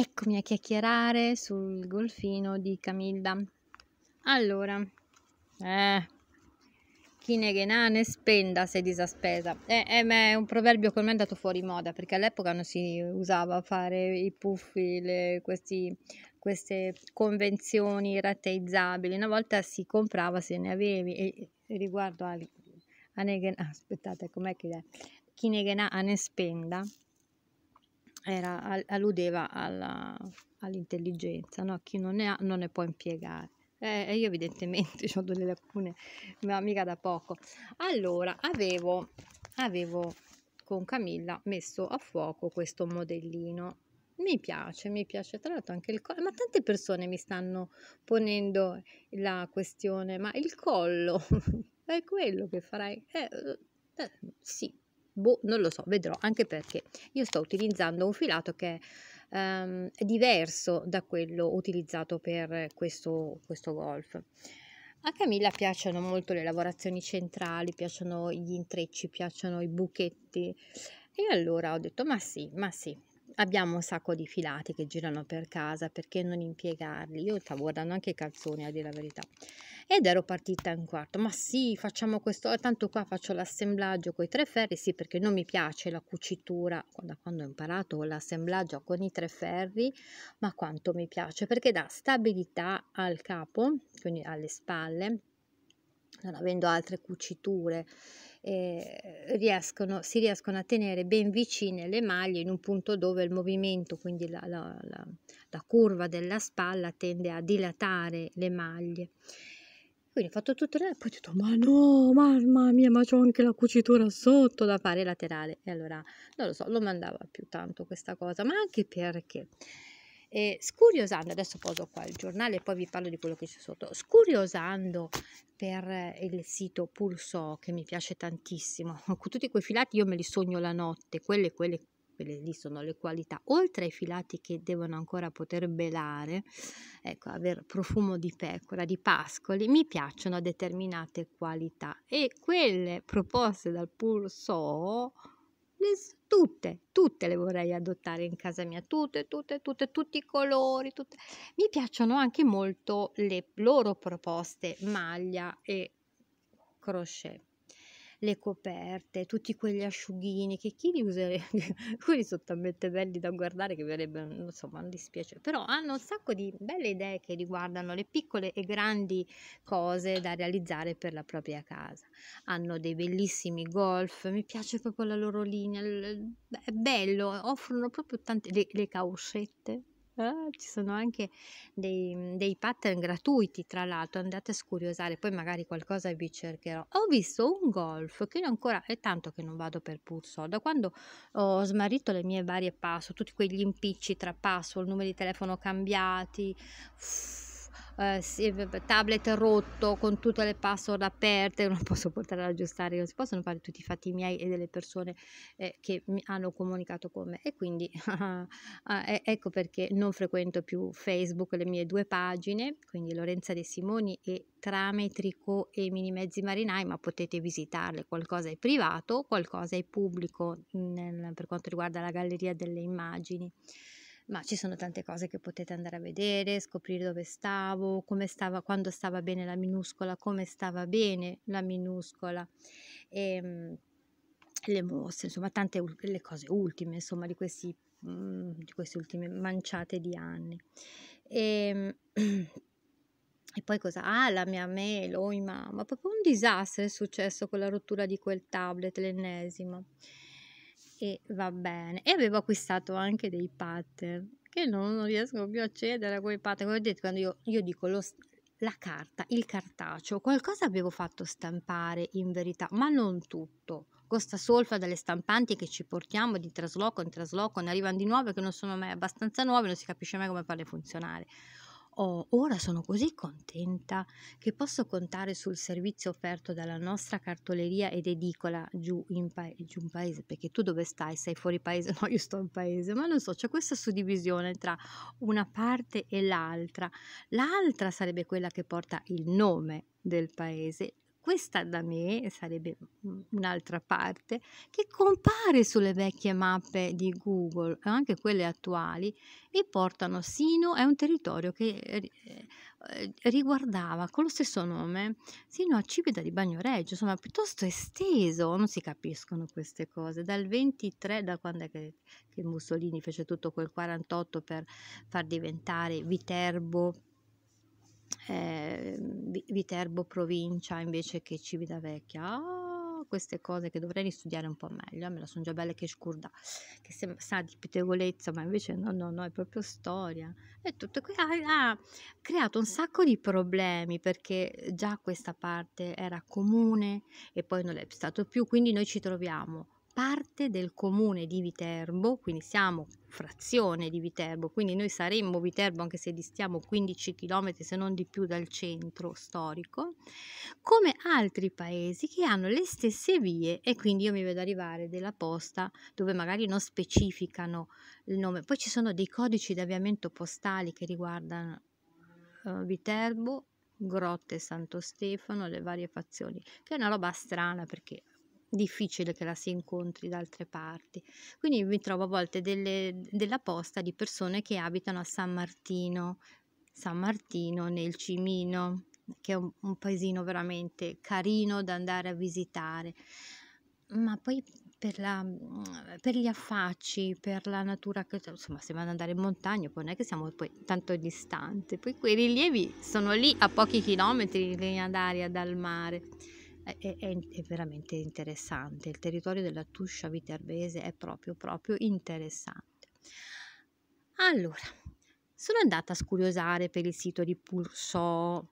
Eccomi a chiacchierare sul golfino di Camilla. Allora, eh, chi ne ghena ne spenda se disaspesa. Eh, eh, è un proverbio che me è andato fuori moda perché all'epoca non si usava fare i puffi, le, questi, queste convenzioni rateizzabili. Una volta si comprava se ne avevi. E, e riguardo a, a ne ghena, aspettate, com'è che è? Chi ne ghena ne spenda era, alludeva alla, all'intelligenza, no? chi non ne ha non ne può impiegare. Eh, io evidentemente ho delle lacune, ma mica da poco. Allora, avevo, avevo con Camilla messo a fuoco questo modellino. Mi piace, mi piace tra l'altro anche il collo, ma tante persone mi stanno ponendo la questione, ma il collo è quello che farai? Eh, eh, sì, boh, non lo so, vedrò, anche perché io sto utilizzando un filato che um, è diverso da quello utilizzato per questo, questo golf. A Camilla piacciono molto le lavorazioni centrali, piacciono gli intrecci, piacciono i buchetti. E allora ho detto, ma sì, ma sì, Abbiamo un sacco di filati che girano per casa, perché non impiegarli? Io stavo guardando anche i calzoni, a dire la verità. Ed ero partita in quarto, ma sì, facciamo questo, tanto qua faccio l'assemblaggio con i tre ferri, sì, perché non mi piace la cucitura, da quando ho imparato l'assemblaggio con i tre ferri, ma quanto mi piace, perché dà stabilità al capo, quindi alle spalle, non avendo altre cuciture eh, riescono, si riescono a tenere ben vicine le maglie in un punto dove il movimento, quindi la, la, la, la curva della spalla tende a dilatare le maglie. Quindi ho fatto tutto lei e poi ho detto ma no, mamma mia, ma c'ho anche la cucitura sotto da fare laterale. E allora, non lo so, lo mandava più tanto questa cosa, ma anche perché e scuriosando, adesso poso qua il giornale e poi vi parlo di quello che c'è sotto, scuriosando per eh, il sito Pulso che mi piace tantissimo, con tutti quei filati io me li sogno la notte, quelle, quelle, quelle lì sono le qualità, oltre ai filati che devono ancora poter belare, ecco, aver profumo di pecora, di pascoli, mi piacciono determinate qualità e quelle proposte dal Pulso tutte, tutte le vorrei adottare in casa mia, tutte, tutte, tutte, tutti i colori. Tutte. Mi piacciono anche molto le loro proposte maglia e crochet le coperte, tutti quegli asciughini che chi li userebbe, quelli sono talmente belli da guardare che mi verrebbe, insomma, un dispiace, però hanno un sacco di belle idee che riguardano le piccole e grandi cose da realizzare per la propria casa. Hanno dei bellissimi golf, mi piace proprio la loro linea, è bello, offrono proprio tante le, le causcette Ah, ci sono anche dei, mhmm, dei pattern gratuiti, tra l'altro, andate a scuriosare, poi magari qualcosa vi cercherò. Ho visto un golf che ancora, è tanto che non vado per Pulsor, da quando ho smarrito le mie varie password, tutti quegli impicci tra password, numeri di telefono cambiati, uff, eh, tablet rotto con tutte le password aperte, non posso portare ad aggiustare, non si possono fare tutti i fatti miei e delle persone eh, che mi hanno comunicato con me e quindi ah, eh, ecco perché non frequento più Facebook, le mie due pagine, quindi Lorenza De Simoni e Trametrico e mini mezzi marinai, ma potete visitarle, qualcosa è privato, qualcosa è pubblico nel, per quanto riguarda la galleria delle immagini ma ci sono tante cose che potete andare a vedere, scoprire dove stavo, come stava, quando stava bene la minuscola, come stava bene la minuscola. E, ehm, le mostre, insomma, tante le cose ultime, insomma, di, questi, mm, di queste ultime manciate di anni. E, ehm, e poi cosa? Ah, la mia mail, oh mamma, proprio un disastro è successo con la rottura di quel tablet, l'ennesimo e va bene. E avevo acquistato anche dei pattern che non, riesco più a cedere a quei pattern. Come ho detto, quando io, io dico lo, la carta, il cartaceo, qualcosa avevo fatto stampare in verità, ma non tutto. Costa solfa delle stampanti che ci portiamo di trasloco in trasloco, ne arrivano di nuove che non sono mai abbastanza nuove, non si capisce mai come farle funzionare oh, ora sono così contenta che posso contare sul servizio offerto dalla nostra cartoleria ed edicola giù in, pa- giù in paese, perché tu dove stai? Sei fuori paese? No, io sto in paese, ma non so, c'è questa suddivisione tra una parte e l'altra. L'altra sarebbe quella che porta il nome del paese, questa da me sarebbe mhmm, un'altra parte, che compare sulle vecchie mappe di Google, anche quelle attuali, e portano sino a un territorio che eh, eh, riguardava con lo stesso nome sino a Cipita di Bagnoregio, insomma piuttosto esteso, non si capiscono queste cose, dal 23, da quando è che, che Mussolini fece tutto quel 48 per far diventare Viterbo eh, Viterbo provincia invece che Civitavecchia. Ah, queste cose che dovrei studiare un po' meglio, eh, me la sono già bella che scurda, che sembra, sa di pettegolezza, ma invece no, no, no, è proprio storia. E tutto qui ha, ah, ah, ha creato un sacco di problemi perché già questa parte era comune e poi non l'è stato più, quindi noi ci troviamo parte del comune di Viterbo, quindi siamo frazione di Viterbo, quindi noi saremmo Viterbo anche se distiamo 15 km se non di più dal centro storico, come altri paesi che hanno le stesse vie e quindi io mi vedo arrivare della posta dove magari non specificano il nome. Poi ci sono dei codici di avviamento postali che riguardano uh, Viterbo, Grotte Santo Stefano, le varie fazioni, che è una roba strana perché difficile che la si incontri da altre parti. Quindi mi trovo a volte delle, della posta di persone che abitano a San Martino, San Martino nel Cimino, che è un, un paesino veramente carino da andare a visitare. Ma poi per, la, per, gli affacci, per la natura, insomma se vanno ad andare in montagna poi non è che siamo poi tanto distanti, poi quei rilievi sono lì a pochi chilometri in linea d'aria dal mare è, è, è, veramente interessante. Il territorio della Tuscia viterbese è proprio, proprio interessante. Allora, sono andata a scuriosare per il sito di Pulsò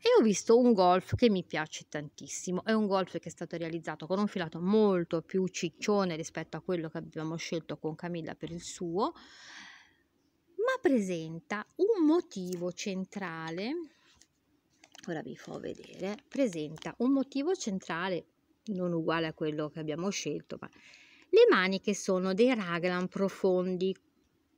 e ho visto un golf che mi piace tantissimo. È un golf che è stato realizzato con un filato molto più ciccione rispetto a quello che abbiamo scelto con Camilla per il suo, ma presenta un motivo centrale ora vi fa vedere, presenta un motivo centrale non uguale a quello che abbiamo scelto, ma le maniche sono dei raglan profondi,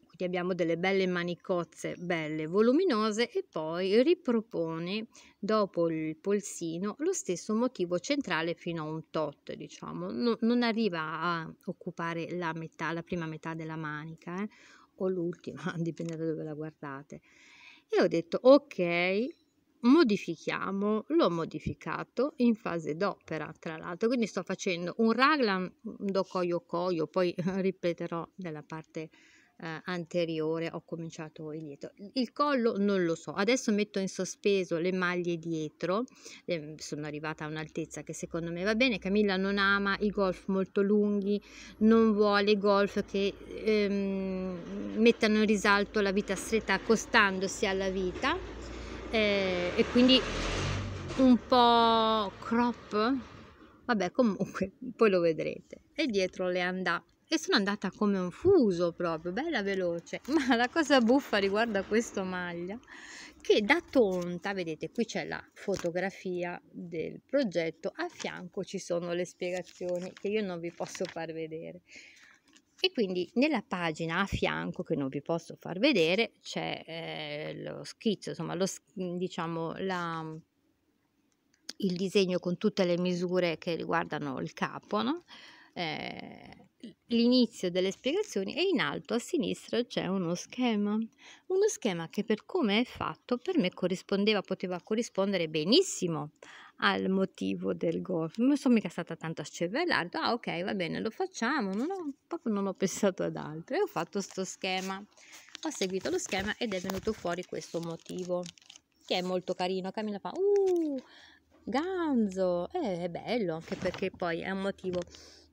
quindi abbiamo delle belle manicozze, belle, voluminose e poi ripropone dopo il polsino lo stesso motivo centrale fino a un tot, diciamo, no, non arriva a occupare la metà, la prima metà della manica eh, o l'ultima, dipende da dove la guardate. E ho detto ok, modifichiamo, l'ho modificato in fase d'opera tra l'altro, quindi sto facendo un raglan mm, do coio coio, poi ripeterò nella parte eh, anteriore, ho cominciato indietro, Il collo non lo so, adesso metto in sospeso le maglie dietro, eh, sono arrivata a un'altezza che secondo me va bene, Camilla non ama i golf molto lunghi, non vuole golf che ehm, mettano in risalto la vita stretta accostandosi alla vita eh, e quindi un po' crop vabbè comunque poi lo vedrete e dietro le andà e sono andata come un fuso proprio bella veloce ma la cosa buffa riguardo a questo maglia che da tonta vedete qui c'è la fotografia del progetto a fianco ci sono le spiegazioni che io non vi posso far vedere e quindi nella pagina a fianco che non vi posso far vedere c'è eh, lo schizzo insomma lo, diciamo la, mm, il disegno con tutte le misure che riguardano il capo no? eh, l'inizio delle spiegazioni e in alto a sinistra c'è uno schema, uno schema che per come è fatto per me corrispondeva, poteva corrispondere benissimo al motivo del golf. Non sono mica stata tanto scervellata, ah ok va bene lo facciamo, non ho, proprio non ho pensato ad altro e ho fatto questo schema. Ho seguito lo schema ed è venuto fuori questo motivo che è molto carino. Camilla fa uh ganzo, eh, è bello anche perché poi è un motivo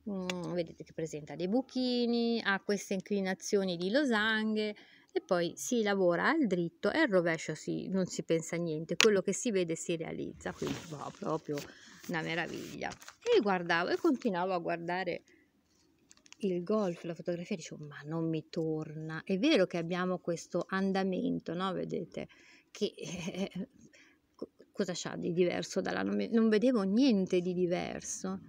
Mm, vedete che presenta dei buchini, ha queste inclinazioni di losanghe, e poi si lavora al dritto e al rovescio si, non si pensa a niente, quello che si vede si realizza, quindi va proprio una meraviglia. E guardavo e continuavo a guardare il golf, la fotografia, dicevo ma non mi torna, è vero che abbiamo questo andamento, no? Vedete, che... Eh, cosa c'ha di diverso dalla... non vedevo niente di diverso.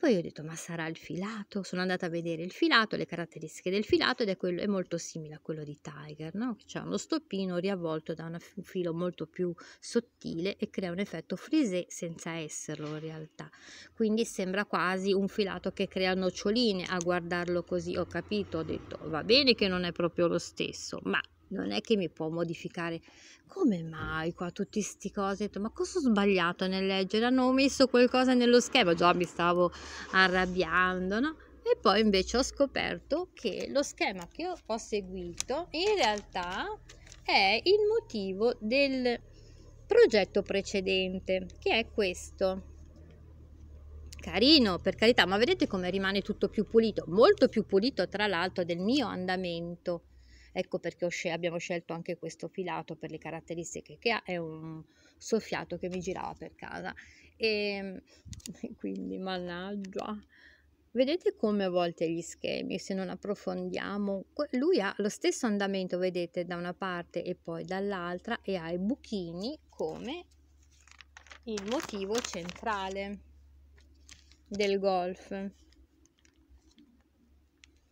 Poi ho detto, ma sarà il filato? Sono andata a vedere il filato, le caratteristiche del filato ed è, quello, è molto simile a quello di Tiger, no? C'è uno stoppino riavvolto da un filo molto più sottile e crea un effetto frisé senza esserlo in realtà. Quindi sembra quasi un filato che crea noccioline a guardarlo così. Ho capito, ho detto, va bene che non è proprio lo stesso, ma non è che mi può modificare. Come mai qua tutti queste cose? ma cosa ho sbagliato nel leggere? Hanno messo qualcosa nello schema, già mi stavo arrabbiando, no? E poi invece ho scoperto che lo schema che ho seguito in realtà è il motivo del progetto precedente, che è questo. Carino, per carità, ma vedete come rimane tutto più pulito, molto più pulito tra l'altro del mio andamento ecco perché sce abbiamo scelto anche questo filato per le caratteristiche che ha, è un soffiato che mi girava per casa ehm, e quindi mannaggia Vedete come a volte gli schemi, se non approfondiamo, lui ha lo stesso andamento, vedete, da una parte e poi dall'altra e ha i buchini come il motivo centrale del golf.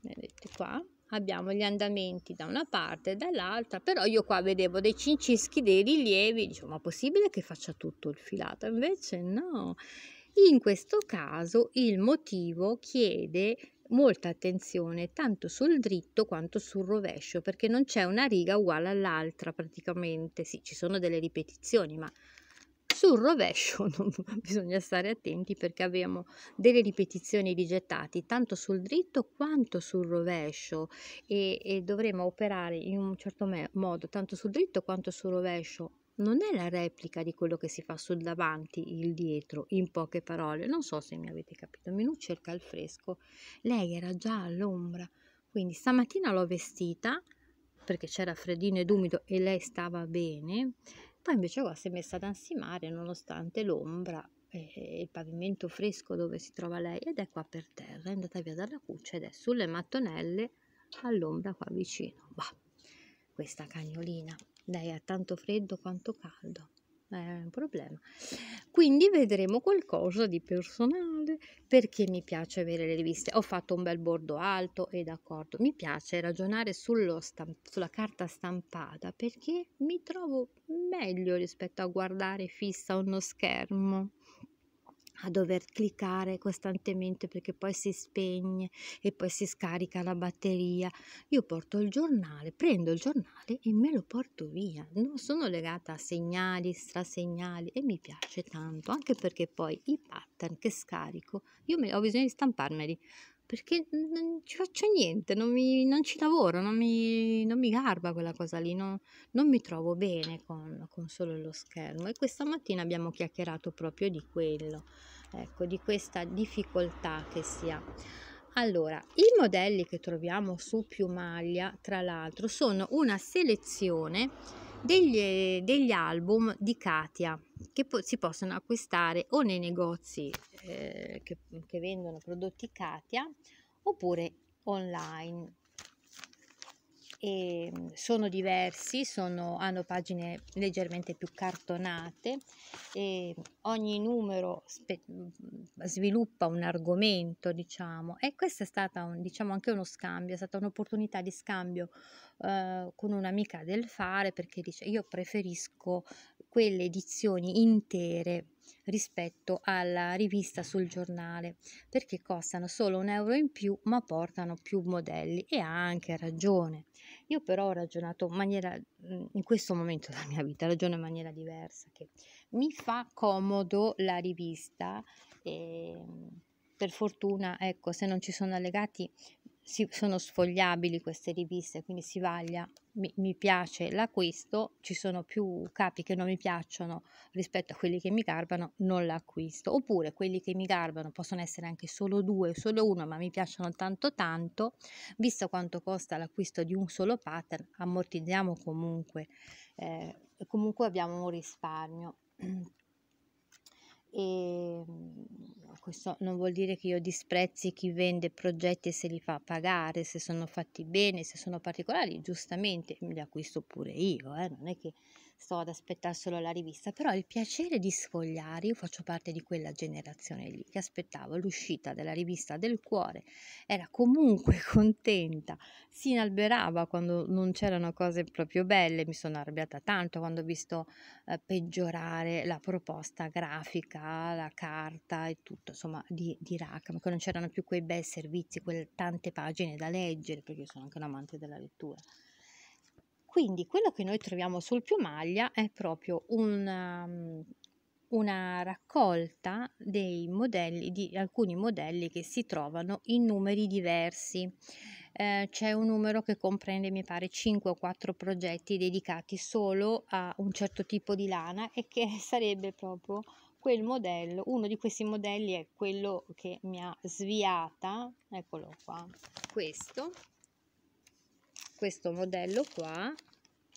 Vedete qua abbiamo gli andamenti da una parte e dall'altra, però io qua vedevo dei cincischi, dei rilievi, dicevo ma possibile che faccia tutto il filato? Invece no, in questo caso il motivo chiede molta attenzione tanto sul dritto quanto sul rovescio perché non c'è una riga uguale all'altra praticamente, sì ci sono delle ripetizioni ma sul rovescio bisogna stare attenti perché abbiamo delle ripetizioni di gettati tanto sul dritto quanto sul rovescio e, e dovremo operare in un certo me- modo tanto sul dritto quanto sul rovescio non è la replica di quello che si fa sul davanti, il dietro, in poche parole. Non so se mi avete capito. Menù cerca il fresco. Lei era già all'ombra, quindi stamattina l'ho vestita perché c'era freddino ed umido e lei stava bene. Poi invece qua si è messa ad ansimare nonostante l'ombra e eh, il pavimento fresco dove si trova lei ed è qua per terra, è andata via dalla cuccia ed è sulle mattonelle all'ombra qua vicino. Bah, questa cagnolina, lei ha tanto freddo quanto caldo è un problema. Quindi vedremo qualcosa di personale perché mi piace avere le riviste. Ho fatto un bel bordo alto e d'accordo, mi piace ragionare stamp- sulla carta stampata perché mi trovo meglio rispetto a guardare fissa uno schermo a dover cliccare costantemente perché poi si spegne e poi si scarica la batteria. Io porto il giornale, prendo il giornale e me lo porto via. Non sono legata a segnali, strasegnali e mi piace tanto, anche perché poi i pattern che scarico, io ho bisogno di stamparmeli perché non ci faccio niente, non, mi, non ci lavoro, non mi, non mi, garba quella cosa lì, non, non mi trovo bene con, con, solo lo schermo. E questa mattina abbiamo chiacchierato proprio di quello, ecco, di questa difficoltà che si ha. Allora, i modelli che troviamo su più maglia, tra l'altro, sono una selezione degli, eh, degli album di Katia che po- si possono acquistare o nei negozi eh, che, che vendono prodotti Katia oppure online e ehm, sono diversi, sono, hanno pagine leggermente più cartonate e ehm, ogni numero spe- mm, sviluppa un argomento, diciamo, e questo è stato un, diciamo, anche uno scambio, è stata un'opportunità di scambio eh, con un'amica del fare perché dice io preferisco quelle edizioni intere rispetto alla rivista sul giornale perché costano solo un euro in più ma portano più modelli e ha anche ragione io però ho ragionato in maniera, mhmm, in questo momento della mia vita, ragiono in maniera diversa, che mi fa comodo la rivista. E, ehm, per fortuna, ecco, se non ci sono allegati si, sono sfogliabili queste riviste, quindi si vaglia, mi, mi piace l'acquisto, ci sono più capi che non mi piacciono rispetto a quelli che mi garbano, non l'acquisto. Oppure quelli che mi garbano possono essere anche solo due, solo uno, ma mi piacciono tanto tanto, visto quanto costa l'acquisto di un solo pattern, ammortizziamo comunque, eh, comunque abbiamo un risparmio e mhmm, questo non vuol dire che io disprezzi chi vende progetti e se li fa pagare, se sono fatti bene, se sono particolari, giustamente li acquisto pure io, eh? non è che sto ad aspettare solo la rivista, però il piacere di sfogliare, io faccio parte di quella generazione lì che aspettavo l'uscita della rivista del cuore, era comunque contenta, si inalberava quando non c'erano cose proprio belle, mi sono arrabbiata tanto quando ho visto eh, peggiorare la proposta grafica, la carta e tutto, insomma, di, di Rackham, che non c'erano più quei bei servizi, quelle tante pagine da leggere, perché io sono anche un amante della lettura. Quindi quello che noi troviamo sul piumaglia è proprio una, um, una raccolta dei modelli, di alcuni modelli che si trovano in numeri diversi. Eh, c'è un numero che comprende, mi pare, 5 o 4 progetti dedicati solo a un certo tipo di lana e che sarebbe proprio quel modello, uno di questi modelli è quello che mi ha sviata, eccolo qua, questo questo modello qua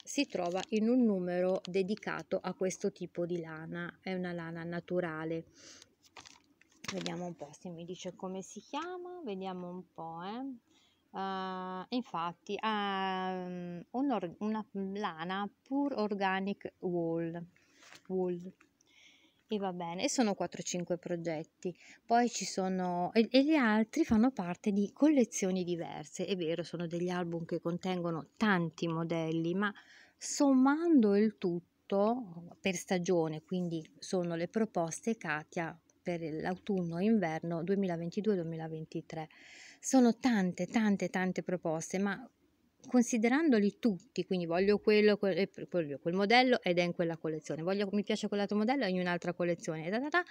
si trova in un numero dedicato a questo tipo di lana, è una lana naturale. Vediamo un po' se mi dice come si chiama, vediamo un po', eh. Uh, infatti ha ehm, un una lana pure organic wool, wool e va bene, e sono 4-5 progetti. Poi ci sono e, e, gli altri fanno parte di collezioni diverse. È vero, sono degli album che contengono tanti modelli, ma sommando il tutto per stagione, quindi sono le proposte Katia per l'autunno inverno 2022-2023. Sono tante, tante, tante proposte, ma considerandoli tutti, quindi voglio quello, quel, quel, eh, quel modello ed è in quella collezione, voglio, mi piace quell'altro modello è in un'altra collezione, da da da,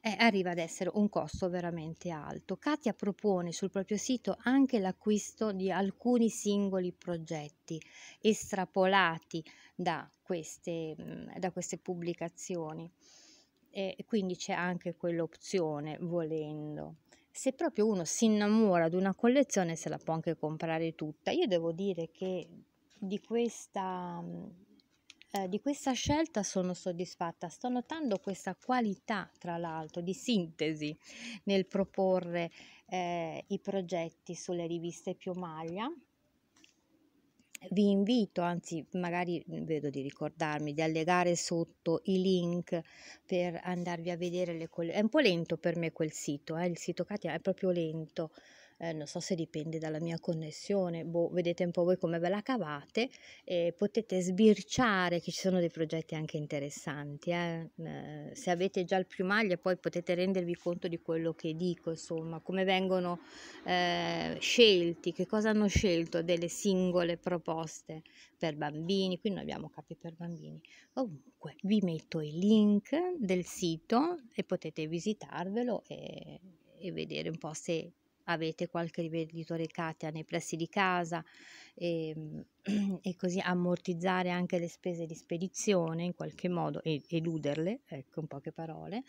eh, arriva ad essere un costo veramente alto. Katia propone sul proprio sito anche l'acquisto di alcuni singoli progetti estrapolati da queste, mm, da queste pubblicazioni e quindi c'è anche quell'opzione volendo se proprio uno si innamora di una collezione se la può anche comprare tutta. Io devo dire che di questa, mhmm, eh, di questa scelta sono soddisfatta, sto notando questa qualità tra l'altro di sintesi nel proporre eh, i progetti sulle riviste più maglia vi invito, anzi magari mhmm, vedo di ricordarmi, di allegare sotto i link per andarvi a vedere le collezioni. È un po' lento per me quel sito, eh, il sito Katia è proprio lento, eh, non so se dipende dalla mia connessione, boh, vedete un po' voi come ve la cavate e eh, potete sbirciare che ci sono dei progetti anche interessanti. Eh? Eh, se avete già il piumaglio poi potete rendervi conto di quello che dico, insomma, come vengono eh, scelti, che cosa hanno scelto delle singole proposte per bambini, qui non abbiamo capi per bambini. Comunque vi metto il link del sito e potete visitarvelo e, e vedere un po' se avete qualche rivenditore Katia nei pressi di casa e, ehm, e, così ammortizzare anche le spese di spedizione in qualche modo, e, eluderle, ecco in poche parole.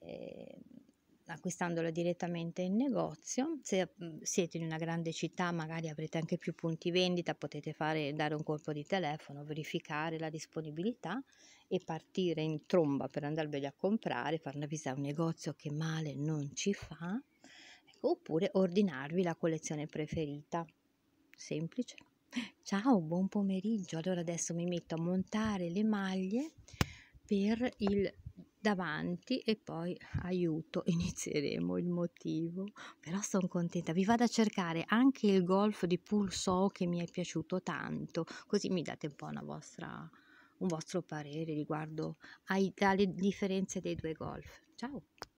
E, ehm, acquistandola direttamente in negozio. Se mhmm, siete in una grande città, magari avrete anche più punti vendita, potete fare, dare un colpo di telefono, verificare la disponibilità e partire in tromba per andarveli a comprare, farne visita a un negozio che male non ci fa oppure ordinarvi la collezione preferita. Semplice. Ciao, buon pomeriggio. Allora adesso mi metto a montare le maglie per il davanti e poi aiuto inizieremo il motivo però sono contenta vi vado a cercare anche il golf di Pulso che mi è piaciuto tanto così mi date un po' una vostra, un vostro parere riguardo ai, alle differenze dei due golf ciao